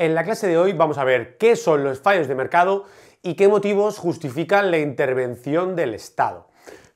En la clase de hoy vamos a ver qué son los fallos de mercado y qué motivos justifican la intervención del Estado.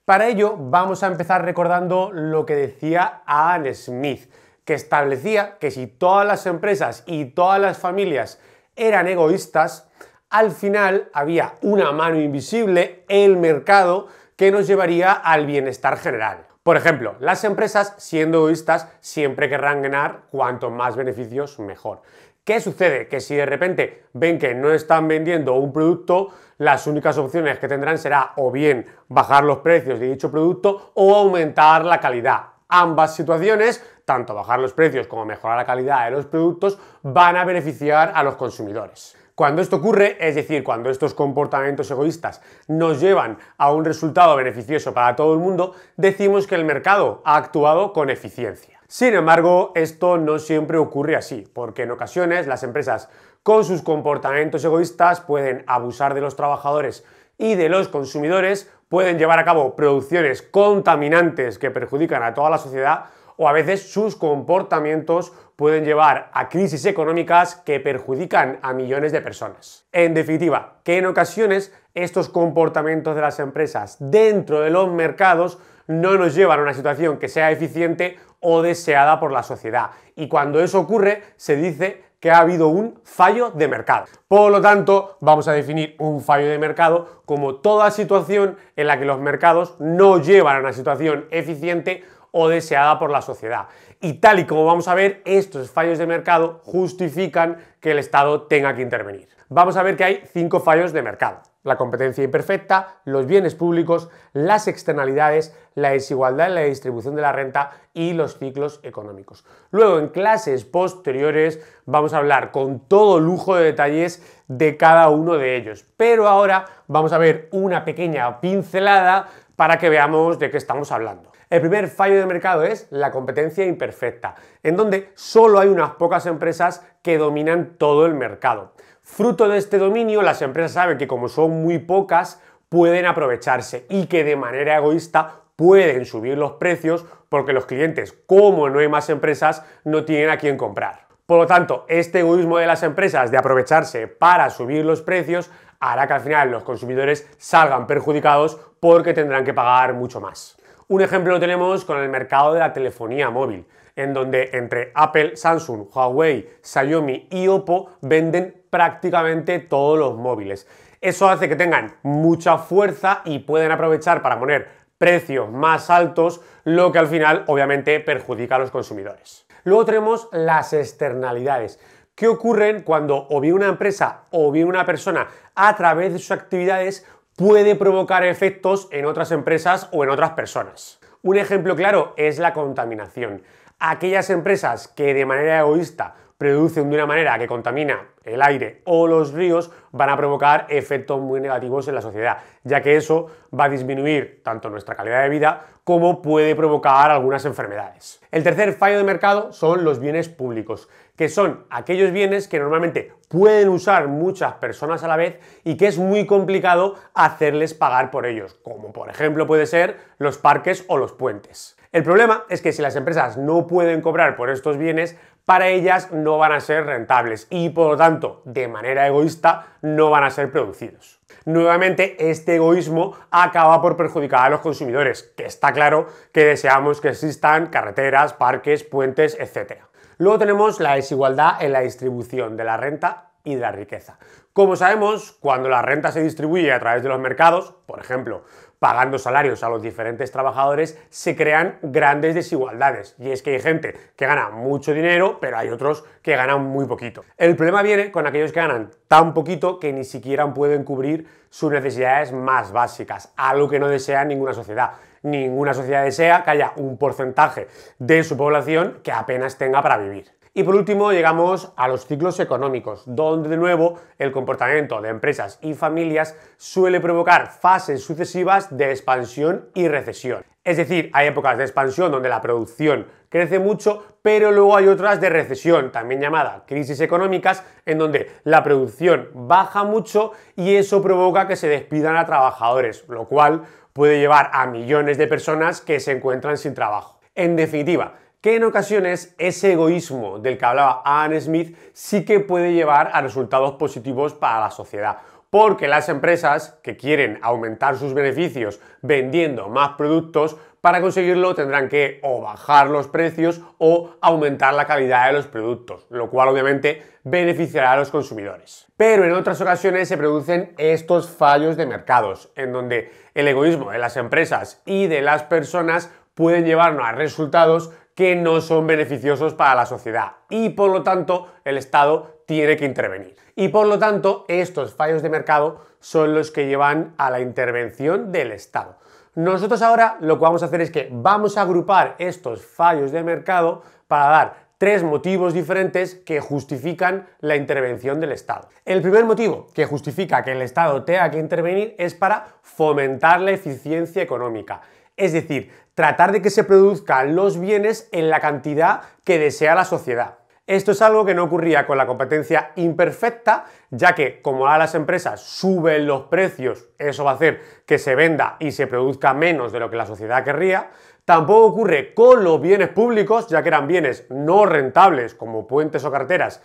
Para ello vamos a empezar recordando lo que decía Anne Smith, que establecía que si todas las empresas y todas las familias eran egoístas, al final había una mano invisible, el mercado, que nos llevaría al bienestar general. Por ejemplo, las empresas, siendo egoístas, siempre querrán ganar cuanto más beneficios mejor. ¿Qué sucede? Que si de repente ven que no están vendiendo un producto, las únicas opciones que tendrán será o bien bajar los precios de dicho producto o aumentar la calidad. Ambas situaciones, tanto bajar los precios como mejorar la calidad de los productos, van a beneficiar a los consumidores. Cuando esto ocurre, es decir, cuando estos comportamientos egoístas nos llevan a un resultado beneficioso para todo el mundo, decimos que el mercado ha actuado con eficiencia. Sin embargo, esto no siempre ocurre así, porque en ocasiones las empresas con sus comportamientos egoístas pueden abusar de los trabajadores y de los consumidores, pueden llevar a cabo producciones contaminantes que perjudican a toda la sociedad o a veces sus comportamientos pueden llevar a crisis económicas que perjudican a millones de personas. En definitiva, que en ocasiones estos comportamientos de las empresas dentro de los mercados no nos llevan a una situación que sea eficiente o deseada por la sociedad. Y cuando eso ocurre, se dice que ha habido un fallo de mercado. Por lo tanto, vamos a definir un fallo de mercado como toda situación en la que los mercados no llevan a una situación eficiente o deseada por la sociedad. Y tal y como vamos a ver, estos fallos de mercado justifican que el Estado tenga que intervenir. Vamos a ver que hay cinco fallos de mercado la competencia imperfecta, los bienes públicos, las externalidades, la desigualdad en la distribución de la renta y los ciclos económicos. Luego, en clases posteriores, vamos a hablar con todo lujo de detalles de cada uno de ellos. Pero ahora vamos a ver una pequeña pincelada para que veamos de qué estamos hablando. El primer fallo de mercado es la competencia imperfecta, en donde solo hay unas pocas empresas que dominan todo el mercado. Fruto de este dominio, las empresas saben que como son muy pocas, pueden aprovecharse y que de manera egoísta pueden subir los precios porque los clientes, como no hay más empresas, no tienen a quién comprar. Por lo tanto, este egoísmo de las empresas de aprovecharse para subir los precios hará que al final los consumidores salgan perjudicados porque tendrán que pagar mucho más. Un ejemplo lo tenemos con el mercado de la telefonía móvil, en donde entre Apple, Samsung, Huawei, Xiaomi y Oppo venden prácticamente todos los móviles. Eso hace que tengan mucha fuerza y pueden aprovechar para poner precios más altos, lo que al final obviamente perjudica a los consumidores. Luego tenemos las externalidades. ¿Qué ocurren cuando o bien una empresa o bien una persona a través de sus actividades puede provocar efectos en otras empresas o en otras personas. Un ejemplo claro es la contaminación. Aquellas empresas que de manera egoísta producen de una manera que contamina el aire o los ríos van a provocar efectos muy negativos en la sociedad, ya que eso va a disminuir tanto nuestra calidad de vida como puede provocar algunas enfermedades. El tercer fallo de mercado son los bienes públicos que son aquellos bienes que normalmente pueden usar muchas personas a la vez y que es muy complicado hacerles pagar por ellos, como por ejemplo puede ser los parques o los puentes. El problema es que si las empresas no pueden cobrar por estos bienes, para ellas no van a ser rentables y por lo tanto, de manera egoísta, no van a ser producidos. Nuevamente, este egoísmo acaba por perjudicar a los consumidores, que está claro que deseamos que existan carreteras, parques, puentes, etc. Luego tenemos la desigualdad en la distribución de la renta y de la riqueza. Como sabemos, cuando la renta se distribuye a través de los mercados, por ejemplo, pagando salarios a los diferentes trabajadores, se crean grandes desigualdades. Y es que hay gente que gana mucho dinero, pero hay otros que ganan muy poquito. El problema viene con aquellos que ganan tan poquito que ni siquiera pueden cubrir sus necesidades más básicas, algo que no desea ninguna sociedad ninguna sociedad desea que haya un porcentaje de su población que apenas tenga para vivir. Y por último llegamos a los ciclos económicos, donde de nuevo el comportamiento de empresas y familias suele provocar fases sucesivas de expansión y recesión. Es decir, hay épocas de expansión donde la producción crece mucho, pero luego hay otras de recesión, también llamada crisis económicas, en donde la producción baja mucho y eso provoca que se despidan a trabajadores, lo cual puede llevar a millones de personas que se encuentran sin trabajo. En definitiva, que en ocasiones ese egoísmo del que hablaba Anne Smith sí que puede llevar a resultados positivos para la sociedad. Porque las empresas que quieren aumentar sus beneficios vendiendo más productos, para conseguirlo tendrán que o bajar los precios o aumentar la calidad de los productos, lo cual obviamente beneficiará a los consumidores. Pero en otras ocasiones se producen estos fallos de mercados, en donde el egoísmo de las empresas y de las personas pueden llevarnos a resultados que no son beneficiosos para la sociedad y por lo tanto el Estado tiene que intervenir. Y por lo tanto estos fallos de mercado son los que llevan a la intervención del Estado. Nosotros ahora lo que vamos a hacer es que vamos a agrupar estos fallos de mercado para dar tres motivos diferentes que justifican la intervención del Estado. El primer motivo que justifica que el Estado tenga que intervenir es para fomentar la eficiencia económica. Es decir, tratar de que se produzcan los bienes en la cantidad que desea la sociedad. Esto es algo que no ocurría con la competencia imperfecta, ya que como a las empresas suben los precios, eso va a hacer que se venda y se produzca menos de lo que la sociedad querría. Tampoco ocurre con los bienes públicos, ya que eran bienes no rentables como puentes o carteras,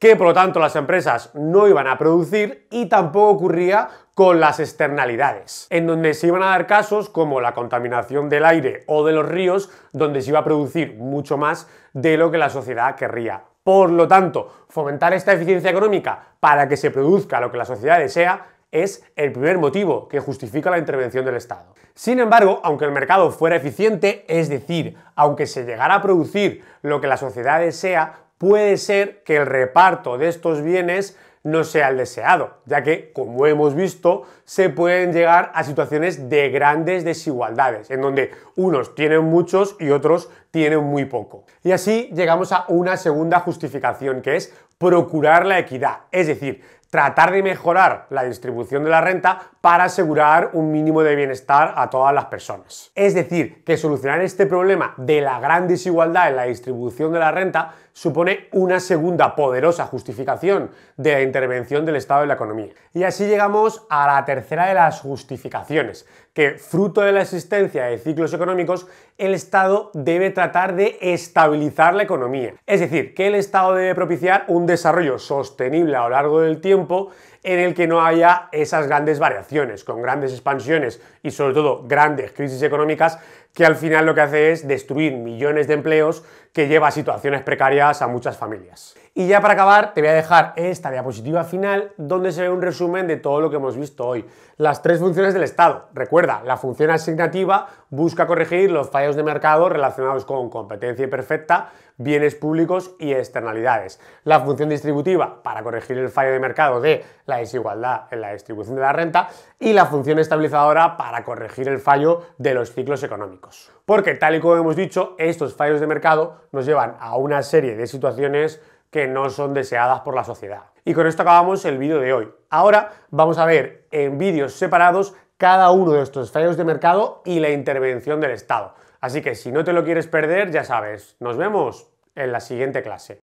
que por lo tanto las empresas no iban a producir y tampoco ocurría con las externalidades, en donde se iban a dar casos como la contaminación del aire o de los ríos, donde se iba a producir mucho más de lo que la sociedad querría. Por lo tanto, fomentar esta eficiencia económica para que se produzca lo que la sociedad desea es el primer motivo que justifica la intervención del Estado. Sin embargo, aunque el mercado fuera eficiente, es decir, aunque se llegara a producir lo que la sociedad desea, puede ser que el reparto de estos bienes no sea el deseado, ya que, como hemos visto, se pueden llegar a situaciones de grandes desigualdades, en donde unos tienen muchos y otros tienen muy poco. Y así llegamos a una segunda justificación, que es procurar la equidad, es decir, tratar de mejorar la distribución de la renta para asegurar un mínimo de bienestar a todas las personas. Es decir, que solucionar este problema de la gran desigualdad en la distribución de la renta supone una segunda poderosa justificación de la intervención del Estado en la economía. Y así llegamos a la tercera de las justificaciones, que fruto de la existencia de ciclos económicos, el Estado debe tratar de estabilizar la economía. Es decir, que el Estado debe propiciar un desarrollo sostenible a lo largo del tiempo en el que no haya esas grandes variaciones, con grandes expansiones y sobre todo grandes crisis económicas que al final lo que hace es destruir millones de empleos que lleva a situaciones precarias a muchas familias. Y ya para acabar, te voy a dejar esta diapositiva final donde se ve un resumen de todo lo que hemos visto hoy. Las tres funciones del Estado. Recuerda, la función asignativa busca corregir los fallos de mercado relacionados con competencia imperfecta, bienes públicos y externalidades. La función distributiva para corregir el fallo de mercado de la desigualdad en la distribución de la renta y la función estabilizadora para corregir el fallo de los ciclos económicos. Porque tal y como hemos dicho, estos fallos de mercado nos llevan a una serie de situaciones que no son deseadas por la sociedad. Y con esto acabamos el vídeo de hoy. Ahora vamos a ver en vídeos separados cada uno de estos fallos de mercado y la intervención del Estado. Así que si no te lo quieres perder, ya sabes, nos vemos en la siguiente clase.